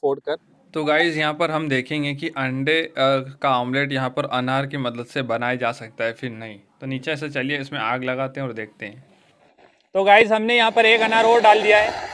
फोड़ कर तो गाइज़ यहाँ पर हम देखेंगे कि अंडे का ऑमलेट यहाँ पर अनार की मदद से बनाया जा सकता है फिर नहीं तो नीचे से चलिए इसमें आग लगाते हैं और देखते हैं तो गाइज़ हमने यहाँ पर एक अनार और डाल दिया है